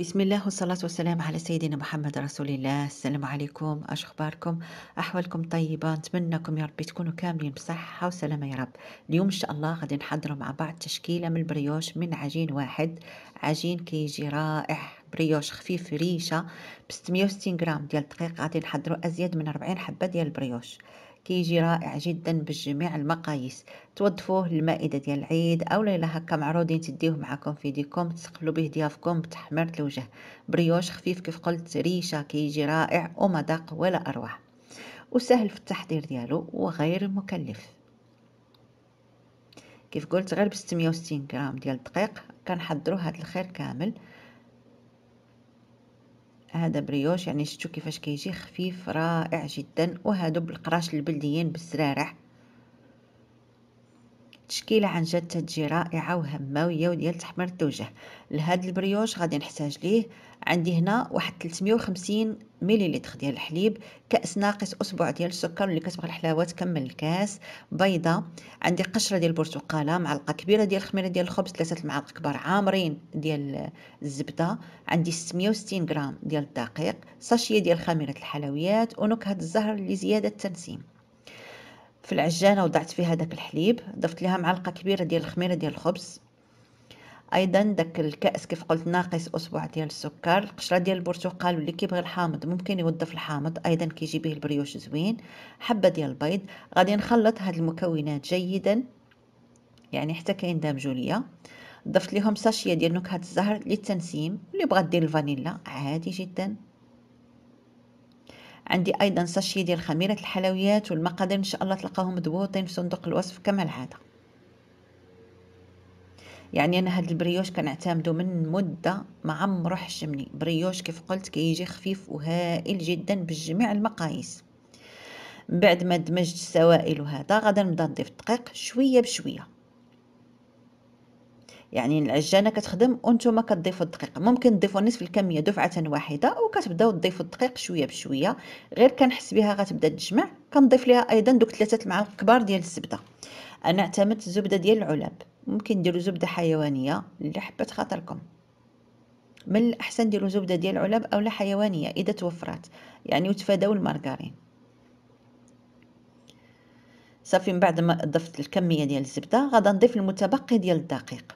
بسم الله والصلاة والسلام على سيدنا محمد رسول الله السلام عليكم اش اخباركم احوالكم طيبة نتمنىكم يا ربي تكونوا كاملين بصحة وسلامة يا رب اليوم ان شاء الله غادي نحضروا مع بعض تشكيلة من البريوش من عجين واحد عجين كيجي رائع بريوش خفيف ريشه ب 660 غرام ديال الدقيق غادي نحضروا ازيد من 40 حبه ديال البريوش كيجي رائع جدا بجميع المقاييس توظفوه للمائده ديال العيد اولا الا هكا معروضين تديوه معكم في يديكم تسقلو به ضيافكم بتحميره الوجه بريوش خفيف كيف قلت ريشه كيجي رائع ومذاق ولا اروع وسهل في التحضير ديالو وغير مكلف كيف قلت غير ب 660 غرام ديال الدقيق كنحضروا هذا الخير كامل هذا بريوش يعني شتو كيفاش كيجي خفيف رائع جدا وهادو بالقراش البلديين بالسرارح تشكيله عن جد تجي رائعه وهماويه وديال تحمر التوجه لهاد البريوش غادي نحتاج ليه عندي هنا واحد 350 مليلتر ديال الحليب كاس ناقص اسبوع ديال السكر اللي كتبغي الحلاوه تكمل الكاس بيضه عندي قشره ديال البرتقاله معلقه كبيره ديال الخميره ديال الخبز ثلاثه المعالق كبار عامرين ديال الزبده عندي 660 غرام ديال الدقيق ساشيه ديال خميره الحلويات ونكهه الزهر لزياده التنسيم في العجانة وضعت فيها داك الحليب ضفت لها معلقة كبيرة ديال الخميرة ديال الخبز ايضا داك الكاس كيف قلت ناقص اصبع ديال السكر قشره ديال البرتقال واللي كيبغي الحامض ممكن يوظف الحامض ايضا كيجي به البريوش زوين حبه ديال البيض غادي نخلط هاد المكونات جيدا يعني حتى كيندمجوا ليا ضفت لهم ساشيه ديال نكهه الزهر للتنسيم اللي بغا دير الفانيلا عادي جدا عندي ايضا ساشي ديال خميره الحلويات والمقادير ان شاء الله تلقاهم مضبوطين في صندوق الوصف كما العاده يعني انا هاد البريوش كنعتمدو من مده ما عمرو حشمني بريوش كيف قلت كيجي كي خفيف وهائل جدا بجميع المقاييس بعد ما دمجت السوائل وهذا غادي نبدا نضيف الدقيق شويه بشويه يعني العجانه كتخدم وانتم كتضيفوا الدقيق ممكن تضيفوا نصف الكميه دفعه واحده وكتبداو تضيفوا الدقيق شويه بشويه غير كنحس بها غتبدا تجمع كنضيف ليها ايضا دوك ثلاثه المعالق كبار ديال الزبده انا اعتمدت الزبده ديال العلب ممكن ديروا زبده حيوانيه اللي حبت خاطركم من الاحسن ديروا زبده ديال العلب اولا حيوانيه اذا توفرات يعني وتفاداو المارغرين صافي من بعد ما ضفت الكميه ديال الزبده غادا نضيف المتبقي ديال الدقيق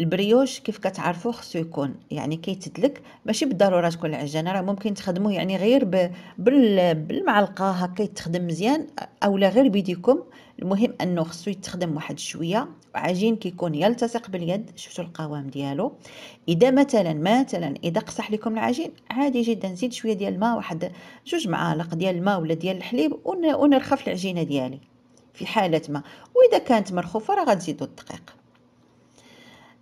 البريوش كيف كتعرفوا خصو يكون يعني كيتدلك ماشي بالضروره تكون العجانه راه ممكن تخدموه يعني غير بالمعلقه هكا يتخدم مزيان اولا غير بيديكم المهم انه خصو يتخدم واحد شويه عجين كيكون يلتصق باليد شفتوا القوام ديالو اذا مثلا مثلا اذا قصح لكم العجين عادي جدا نزيد شويه ديال الماء واحد جوج معالق ديال الماء ولا ديال الحليب ونرخف العجينه ديالي في حاله ما واذا كانت مرخوفه راه غتزيدوا الدقيق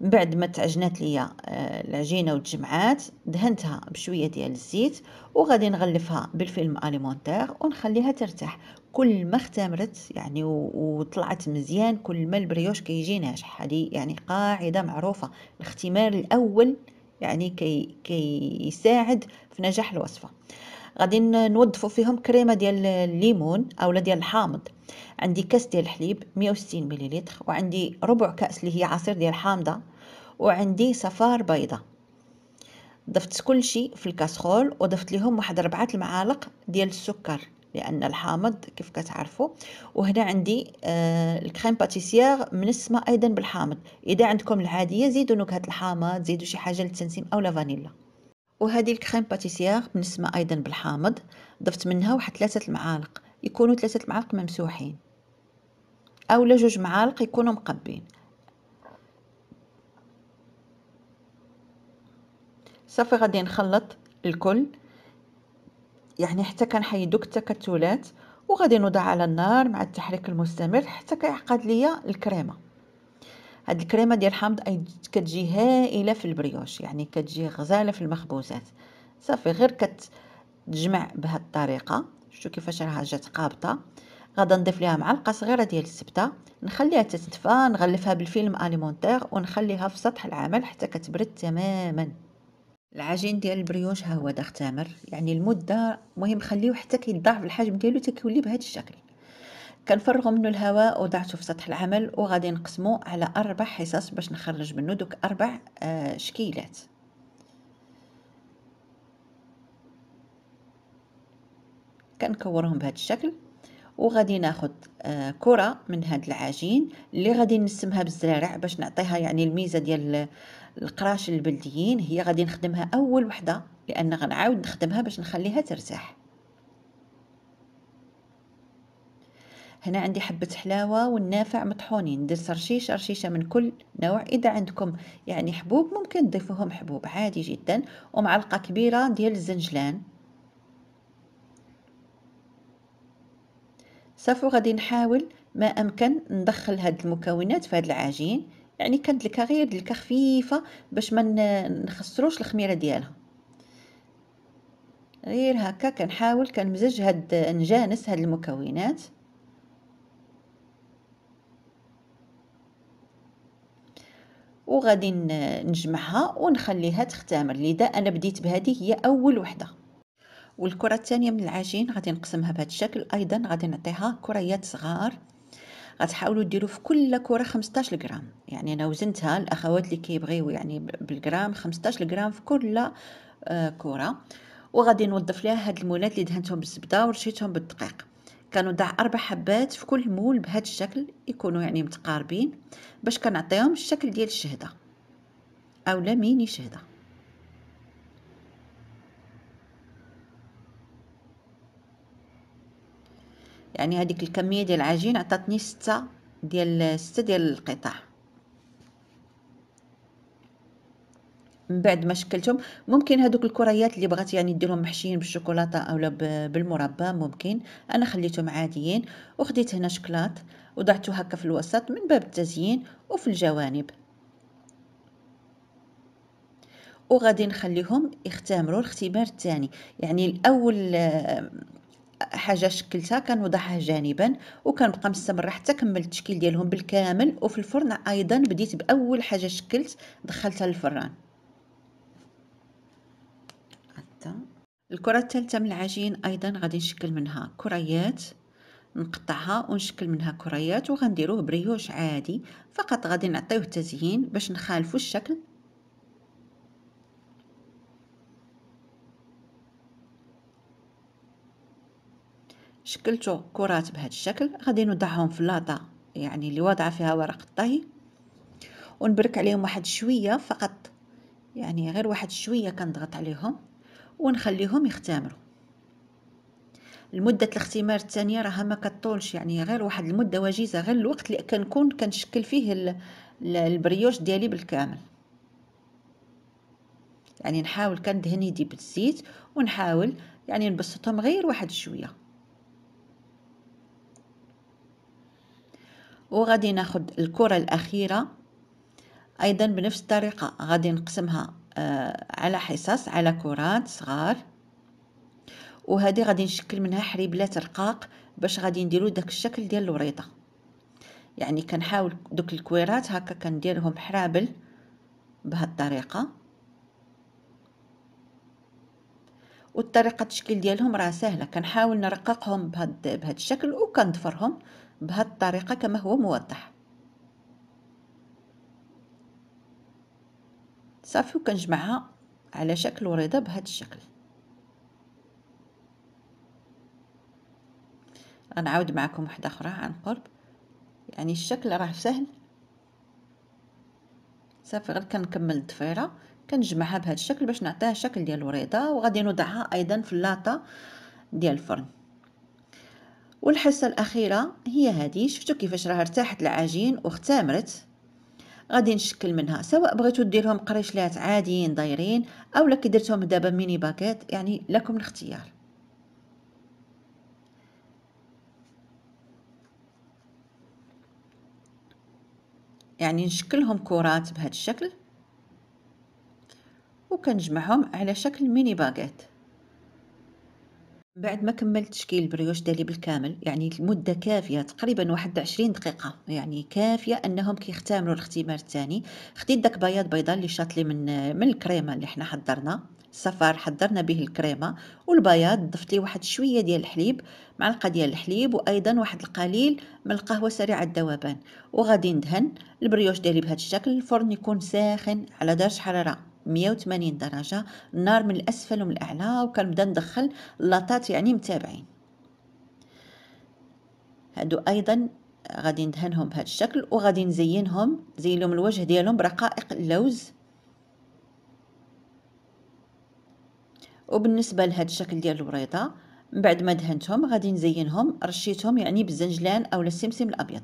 من بعد ما تعجنات ليا آه، العجينه وتجمعات دهنتها بشويه ديال الزيت وغادي نغلفها بالفيلم اليمونتير ونخليها ترتاح كل ما اختمرت يعني وطلعت مزيان كل ما البريوش كيجي ناجح هذه يعني قاعده معروفه الاختمار الاول يعني كي كيساعد في نجاح الوصفه غادي نوظفوا فيهم كريمه ديال الليمون اولا ديال الحامض عندي كاس ديال الحليب 160 مليلتر وعندي ربع كاس اللي هي عصير ديال الحامضة وعندي صفار بيضه ضفت كل شيء في الكاسخول وضفت لهم واحد ربعة المعالق ديال السكر لان الحامض كيف كتعرفوا وهنا عندي آه الكريم باتيسيير منسمه ايضا بالحامض اذا عندكم العاديه زيدوا نكهه الحامض زيدوا شي حاجه للتنسيم او لا فانيلا وهذه الكريم باتيسيير بنسمى أيضا بالحامض ضفت منها واحد ثلاثة المعالق يكونوا ثلاثة المعالق ممسوحين أولا جوج معالق يكونوا مقبين صافي غادي نخلط الكل يعني حتى كنحيدو التكتلات وغادي نوضع على النار مع التحريك المستمر حتى كيعقد ليا الكريمه هاد الكريمه ديال الحامض كتجي هائله في البريوش يعني كتجي غزاله في المخبوزات صافي غير كتجمع بهاد الطريقه شفتوا كيفاش راها جات قابطه غادا نضيف ليها معلقه صغيره ديال الزبده نخليها تتدفى نغلفها بالفيلم اليمونتير ونخليها في سطح العمل حتى كتبرد تماما العجين ديال البريوش ها هو داختامر يعني المده مهم خليه حتى كيضاعف الحجم ديالو حتى كيولي بهذا الشكل كنفرغو منه الهواء وضعته في سطح العمل وغادي نقسمه على اربع حصص باش نخرج منه دوك اربع آه شكيلات كنكورهم بهذا الشكل وغادي ناخد آه كره من هاد العجين اللي غادي نسمها بالزرارع باش نعطيها يعني الميزه ديال القراش البلديين هي غادي نخدمها اول وحده لان غنعاود نخدمها باش نخليها ترتاح هنا عندي حبة حلاوة والنافع مطحونين ندير رشيش رشيشة من كل نوع إذا عندكم يعني حبوب ممكن تضيفوهم حبوب عادي جدا ومعلقة كبيرة ديال الزنجلان صافي غادي نحاول ما أمكن ندخل هاد المكونات في هاد العجين يعني كندلكها غير دلكة خفيفة باش ما نخسروش الخميرة ديالها غير هكا كنحاول كنمزج هاد نجانس هاد المكونات وغادي نجمعها ونخليها تختمر لذا انا بديت بهذه هي اول وحده والكره الثانيه من العجين غادي نقسمها بهذا الشكل ايضا غادي نعطيها كريات صغار غتحاولوا ديروا في كل كره 15 غرام يعني انا وزنتها الاخوات اللي كيبغيو يعني بالغرام 15 غرام في كل آه، كره وغادي نوظف لها هاد المولات اللي دهنتهم بالزبده ورشيتهم بالدقيق كنوضع اربع حبات في كل مول بهذا الشكل يكونوا يعني متقاربين باش كنعطيهم الشكل ديال الشهده اولا ميني شهده يعني هذيك الكميه ديال العجين عطاتني ستة ديال ستة ديال القطع من بعد ما شكلتهم ممكن هذوك الكريات اللي بغات يعني ديرهم محشيين بالشوكولاته اولا بالمربى ممكن انا خليتهم عاديين وخديت هنا شكلاط وضعته هكا في الوسط من باب التزيين وفي الجوانب وغادي نخليهم يختمروا الاختبار الثاني يعني الاول آه، حاجه شكلتها كنوضعها جانبا وكنبقى مستمره حتى كمل التشكيل ديالهم بالكامل وفي الفرن ايضا بديت باول حاجه شكلت دخلتها للفران الثالثة الكرة الثالثة من العجين أيضا غادي نشكل منها كريات نقطعها ونشكل منها كريات وغنديروه بريوش عادي فقط غادي نعطيوه تزيين باش نخالفو الشكل شكلتو كرات بهذا الشكل غادي نوضعهم في لاطا يعني اللي واضعه فيها ورق الطهي ونبرك عليهم واحد شويه فقط يعني غير واحد شويه كنضغط عليهم ونخليهم يختمروا المدة الاختمار الثانية راها ما كطولش يعني غير واحد المدة وجيزة غير الوقت اللي كنكون كنشكل فيه البريوش ديالي بالكامل يعني نحاول كندهن يدي بالزيت ونحاول يعني نبسطهم غير واحد شويه وغادي ناخد الكره الاخيره ايضا بنفس الطريقه غادي نقسمها آه، على حصص على كرات صغار وهذه غادي نشكل منها حريبلات رقاق باش غادي نديرو داك الشكل ديال الوريطه يعني كنحاول دوك الكويرات هكا كنديرهم حرابل بهاد الطريقه والطريقه التشكيل ديالهم راه سهله كنحاول نرققهم بهاد بهاد الشكل وكنضفرهم بهاد الطريقه كما هو موضح صافي وكنجمعها على شكل وريضه بهذا الشكل غنعاود معكم واحده اخرى عن قرب يعني الشكل راه سهل صافي غير كنكمل الضفيره كنجمعها بهذا الشكل باش نعطيها شكل ديال الوريضه وغادي نوضعها ايضا في اللاطه ديال الفرن والحصه الاخيره هي هذه شفتوا كيفاش راه ارتاحت العجين واختمرت غادي نشكل منها سواء بغيتو ديرهم قريشلات عاديين دايرين اولا كي درتهم دابا ميني باكيت يعني لكم الاختيار يعني نشكلهم كرات بهذا الشكل وكنجمعهم على شكل ميني باكيت بعد ما كملت تشكيل البريوش ديالي بالكامل يعني المده كافيه تقريبا واحد عشرين دقيقه يعني كافيه انهم كيختاملوا الاختمار الثاني خديت داك بياض بيضه اللي شاطلي لي من من الكريمه اللي حنا حضرنا الصفار حضرنا به الكريمه والبياض ضفت واحد شويه ديال الحليب معلقه ديال الحليب وايضا واحد القليل من القهوه سريعه الذوبان وغادي ندهن البريوش ديالي بهذا الشكل الفرن يكون ساخن على درجه حراره 180 درجة النار من الأسفل ومن الأعلى بدا ندخل لاطات يعني متابعين هادو أيضا غادي ندهنهم بهذا الشكل وغادي نزينهم زين لهم الوجه ديالهم برقائق اللوز وبالنسبه لهذا الشكل ديال الوريضه من بعد ما دهنتهم غادي نزينهم رشيتهم يعني بالزنجلان او السمسم الابيض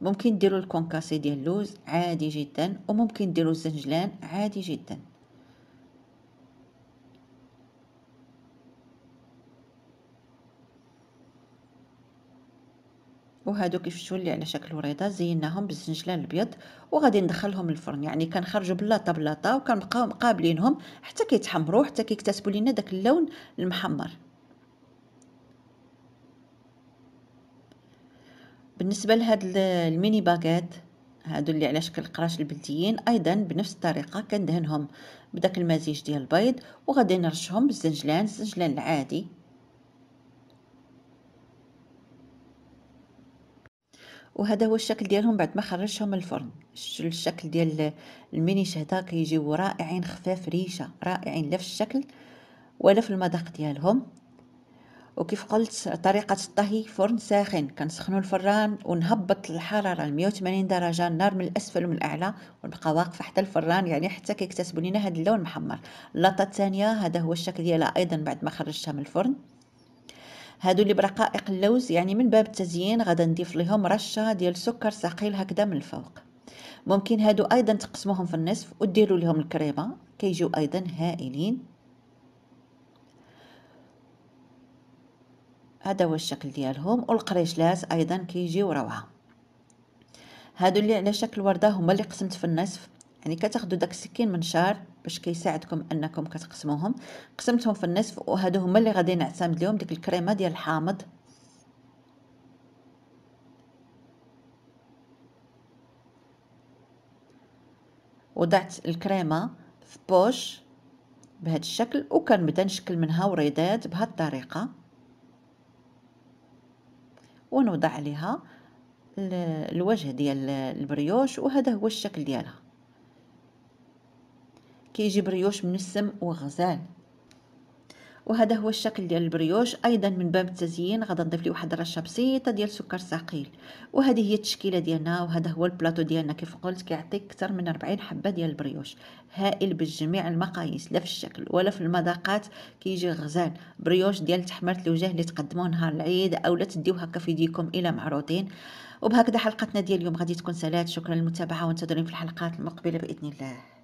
ممكن ديروا الكونكاسي ديال اللوز عادي جدا وممكن ديروا الزنجلان عادي جدا وهادو كيف شفتوا اللي على شكل وريضه زيناهم بالزنجلان الابيض وغادي ندخلهم الفرن يعني كنخرجوا بلاطه بلاطه وكنبقاو مقابلينهم حتى كيتحمروا حتى كيكتسبوا لينا داك اللون المحمر بالنسبة لهاد الميني باكيت هادو اللي على شكل قراش البلديين ايضا بنفس الطريقه كندهنهم بداك المزيج ديال البيض وغادي نرشهم بالزنجلان الزنجلان العادي وهذا هو الشكل ديالهم بعد ما خرجتهم من الفرن الشكل ديال الميني شهدا كيجيو رائعين خفاف ريشه رائعين لا في الشكل ولا في المذاق ديالهم وكيف قلت طريقة الطهي فرن ساخن كنسخنو الفران ونهبط الحرارة ل 180 درجة النار من الأسفل ومن الأعلى ونبقى واقفة حتى الفران يعني حتى كيكتسبوا لينا هذا اللون محمر اللطة الثانية هذا هو الشكل ديالها أيضا بعد ما خرجتها من الفرن هادو اللي برقائق اللوز يعني من باب التزيين غدا نضيف لهم رشه ديال سكر ثقيل هكذا من الفوق ممكن هادو ايضا تقسموهم في النصف وديروا لهم الكريمه كيجيو ايضا هائلين هذا هو الشكل ديالهم والقريشلات ايضا كيجيو روعه هادو اللي على شكل ورده هما اللي قسمت في النصف يعني كتاخذوا داك السكين منشار باش كيساعدكم انكم كتقسموهم قسمتهم في النصف وهادو هما اللي غادي نعتمد لهم ديك الكريمه ديال الحامض وضعت الكريمه في بوش بهذا الشكل وكنبدا نشكل منها وريدات بهذه الطريقه ونوضع عليها الوجه ديال البريوش وهذا هو الشكل ديالها كيجي بريوش منسم وغزال وهذا هو الشكل ديال البريوش ايضا من باب التزيين غادي نضيف ليه واحد الرشه بسيطه ديال سكر ثقيل وهذه هي التشكيله ديالنا وهذا هو البلاطو ديالنا كيف قلت كيعطيك اكثر من 40 حبه ديال البريوش هائل بجميع المقاييس لا في الشكل ولا في المذاقات كيجي غزال بريوش ديال تحمرت الوجه اللي تقدموه نهار العيد اولا تديو هكا في يديكم الى معروضين وبهكذا حلقتنا ديال اليوم غادي تكون سالات شكرا للمتابعه وانتظرين في الحلقات المقبله باذن الله